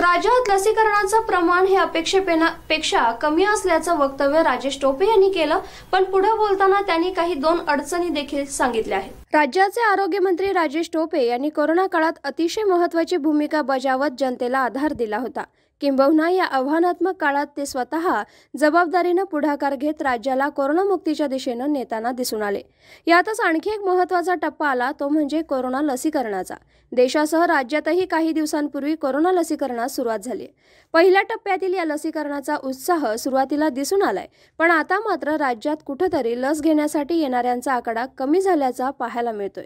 राज्यात लसीकरणाचं प्रमाण हे अपेक्षेपेक्षा कमी असल्याचं वक्तव्य राजेश टोपे यांनी केलं पण पुढे बोलताना त्यांनी काही दोन अडचणी देखील सांगितल्या आहेत राज्याचे आरोग्यमंत्री राजेश टोपे यांनी कोरोना काळात अतिशय महत्वाची भूमिका बजावत जनतेला आधार दिला होता किंबहुना या आव्हानात्मक काळात ते स्वतः जबाबदारीनं पुढाकार घेत राज्याला कोरोनामुक्तीच्या दिशेनं नेताना दिसून आले यातच आणखी एक महत्त्वाचा टप्पा आला तो म्हणजे कोरोना लसीकरणाचा देशासह राज्यातही काही दिवसांपूर्वी कोरोना लसीकरणास सुरुवात झाली पहिल्या टप्प्यातील या लसीकरणाचा उत्साह सुरुवातीला दिसून आलाय पण आता मात्र राज्यात कुठंतरी लस घेण्यासाठी येणाऱ्यांचा आकडा कमी झाल्याचा पाहायला मिळतोय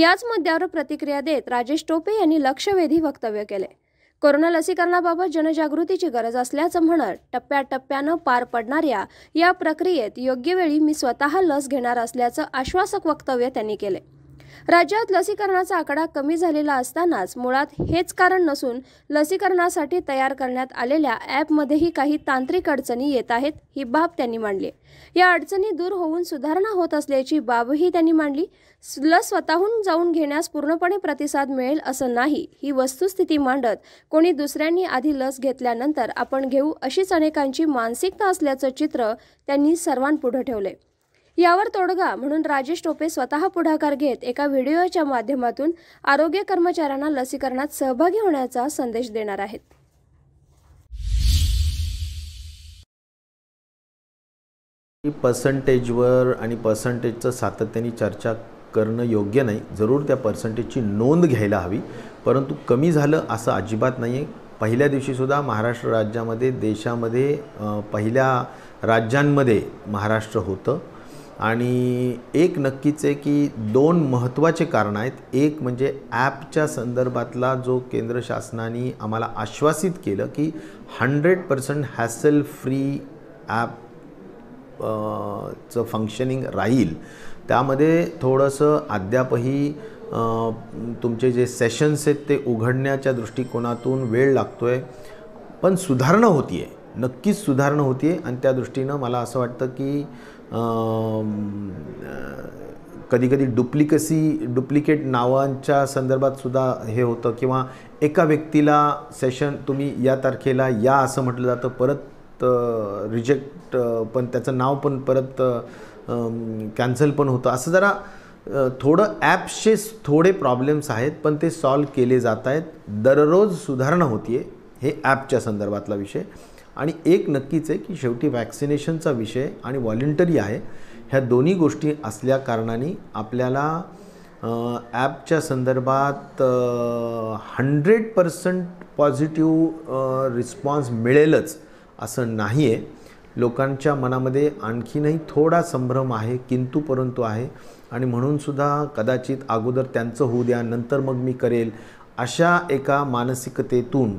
याच मुद्द्यावर प्रतिक्रिया देत राजेश टोपे यांनी लक्षवेधी वक्तव्य केले कोरोना लसीकरणाबाबत जनजागृतीची गरज असल्याचं म्हणत टप्प्याटप्प्यानं पार पडणाऱ्या या प्रक्रियेत योग्य वेळी मी स्वतः लस घेणार असल्याचं आश्वासक वक्तव्य त्यांनी केले राज्यात लसीकरणाचा आकडा कमी झालेला असतानाच मुळात हेच कारण नसून लसीकरणासाठी तयार करण्यात आलेल्या ॲपमध्येही काही तांत्रिक अडचणी येत आहेत ही बाब त्यांनी मांडली या अडचणी दूर होऊन सुधारणा होत असल्याची बाबही त्यांनी मांडली लस स्वतःहून जाऊन घेण्यास पूर्णपणे प्रतिसाद मिळेल असं नाही ही वस्तुस्थिती मांडत कोणी दुसऱ्यांनी आधी लस घेतल्यानंतर आपण घेऊ अशीच अनेकांची मानसिकता असल्याचं चित्र त्यांनी सर्वांपुढे ठेवले यावर तोडगा म्हणून राजेश टोपे स्वतः पुढाकार घेत एका व्हिडिओच्या माध्यमातून आरोग्य कर्मचाऱ्यांना लसीकरणात सहभागी होण्याचा संदेश देणार आहेत पर्सेंटेजवर आणि पर्सेंटेजचं सातत्याने चर्चा करणं योग्य नाही जरूर त्या पर्सेंटेजची नोंद घ्यायला हवी परंतु कमी झालं असं अजिबात नाही आहे पहिल्या दिवशीसुद्धा महाराष्ट्र राज्यामध्ये देशामध्ये पहिल्या राज्यांमध्ये महाराष्ट्र होतं आणि एक नक्कीच आहे की दोन महत्त्वाचे कारणं आहेत एक म्हणजे ॲपच्या संदर्भातला जो केंद्र शासनाने आम्हाला आश्वासित केलं की hundred percent hassle free app चं फंक्शनिंग राहील त्यामध्ये थोडंसं अद्यापही तुमचे जे सेशन्स आहेत ते उघडण्याच्या दृष्टिकोनातून वेळ लागतो आहे पण सुधारणा होती आहे नक्कीच सुधारणा होती आहे आणि त्या दृष्टीनं मला असं वाटतं की कधीकधी डुप्लिकसी डुप्लिकेट नावांच्या संदर्भात सुद्धा हे होतं किंवा एका व्यक्तीला सेशन तुम्ही या तारखेला या असं म्हटलं जातं परत रिजेक्ट पण त्याचं नाव पण परत कॅन्सल पण होतं असं जरा थोडं ॲप्सचे थोडे प्रॉब्लेम्स आहेत पण ते सॉल्व केले जात आहेत दररोज सुधारणा होती आहे हे ॲपच्या संदर्भातला विषय आणि एक नक्कीच आहे की शेवटी वॅक्सिनेशनचा विषय आणि व्हॉलेंटरी आहे ह्या दोन्ही गोष्टी असल्या कारणाने आपल्याला ॲपच्या संदर्भात हंड्रेड पर्सेंट पॉझिटिव्ह रिस्पॉन्स मिळेलच असं नाही आहे लोकांच्या मनामध्ये आणखीनही थोडा संभ्रम आहे किंतु परंतु आहे आणि म्हणूनसुद्धा कदाचित अगोदर त्यांचं होऊ द्या नंतर मग मी करेल अशा एका मानसिकतेतून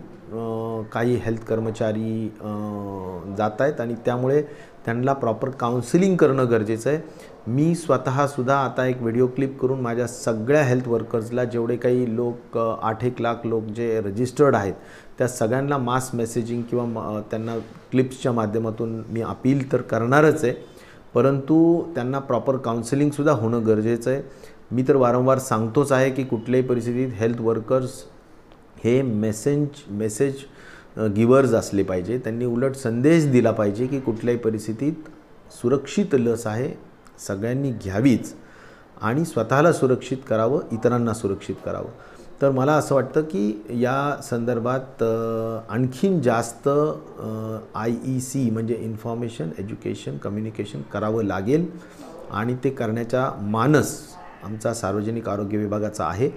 काही हेल्थ कर्मचारी जात आहेत आणि त्यामुळे त्यांना प्रॉपर काउन्सिलिंग करणं गरजेचं आहे मी स्वतःसुद्धा आता एक व्हिडिओ क्लिप करून माझ्या सगळ्या हेल्थ वर्कर्सला जेवढे काही लोक आठ एक लाख लोक जे रजिस्टर्ड आहेत त्या सगळ्यांना मास मेसेजिंग किंवा त्यांना क्लिप्सच्या माध्यमातून मी अपील तर करणारच आहे परंतु त्यांना प्रॉपर काउन्सिलिंगसुद्धा होणं गरजेचं आहे मी तर वारंवार सांगतोच आहे की कुठल्याही परिस्थितीत हेल्थ वर्कर्स हे मेसेंज मेसेज गिवर्स असले पाहिजे त्यांनी उलट संदेश दिला पाहिजे की कुठल्याही परिस्थितीत सुरक्षित लस आहे सगळ्यांनी घ्यावीच आणि स्वतःला सुरक्षित करावं इतरांना सुरक्षित करावं तर मला असं वाटतं की या संदर्भात आणखीन जास्त आय ई सी म्हणजे इन्फॉर्मेशन एज्युकेशन कम्युनिकेशन करावं लागेल आणि ते करण्याचा मानस आमचा सार्वजनिक आरोग्य विभागाचा आहे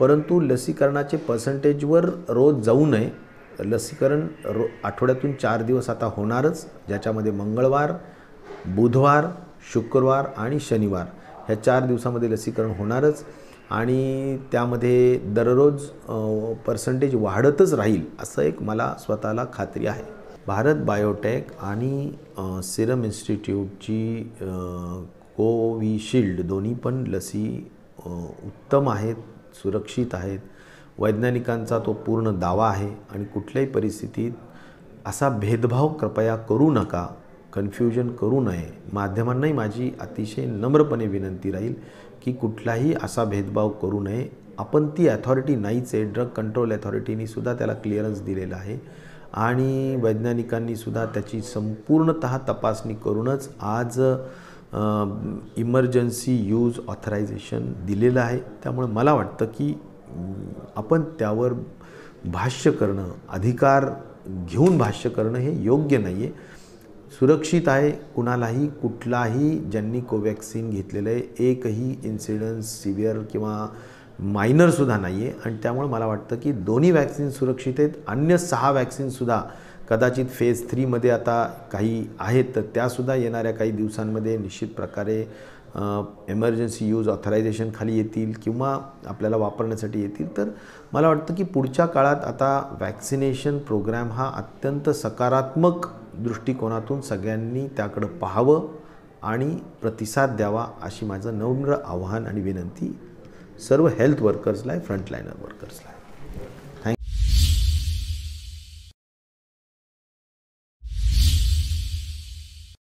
परंतु लसीकरणाचे पर्सेंटेजवर रोज जाऊ नये लसीकरण रो आठवड्यातून चार दिवस आता होणारच ज्याच्यामध्ये मंगळवार बुधवार शुक्रवार आणि शनिवार ह्या चार दिवसामध्ये लसीकरण होणारच आणि त्यामध्ये दररोज पर्सेंटेज वाढतच राहील असं एक मला स्वतःला खात्री आहे भारत बायोटेक आणि सिरम इन्स्टिट्यूटची कोविशिल्ड दोन्ही पण लसी उत्तम आहेत सुरक्षित आहेत वैज्ञानिकांचा तो पूर्ण दावा आहे आणि कुठल्याही परिस्थितीत असा भेदभाव कृपया करू नका कन्फ्युजन करू नये माध्यमांनाही माझी अतिशय नम्रपणे विनंती राहील की कुठलाही असा भेदभाव करू नये आपण ती अथॉरिटी नाहीच आहे ड्रग कंट्रोल ॲथॉरिटीनीसुद्धा सुद्धा त्याला क्लिअरन्स दिलेला आहे आणि वैज्ञानिकांनी सुद्धा त्याची संपूर्णत तपासणी करूनच आज इमर्जन्सी यूज ऑथरायझेशन दिलेलं आहे त्यामुळे मला वाटतं की आपण त्यावर भाष्य करणं अधिकार घेऊन भाष्य करणं हे योग्य नाही आहे सुरक्षित आहे कुणालाही कुठलाही ज्यांनी कोवॅक्सिन घेतलेलं आहे एकही इन्सिडन्स सिव्हिअर किंवा मायनरसुद्धा नाही आहे आणि त्यामुळे मला वाटतं की दोन्ही वॅक्सिन सुरक्षित आहेत अन्य सहा वॅक्सिनसुद्धा कदाचित फेज थ्रीमध्ये आता काही आहेत तर त्यासुद्धा येणाऱ्या काही दिवसांमध्ये निश्चित प्रकारे एमर्जन्सी यूज ऑथरायझेशन खाली येतील किंवा आपल्याला वापरण्यासाठी येतील तर मला वाटतं की पुढच्या काळात आता वॅक्सिनेशन प्रोग्रॅम हा अत्यंत सकारात्मक दृष्टिकोनातून सगळ्यांनी त्याकडं पाहावं आणि प्रतिसाद द्यावा अशी माझं नम्र आव्हान आणि विनंती सर्व हेल्थ वर्कर्सला फ्रंटलाईनर वर्कर्सला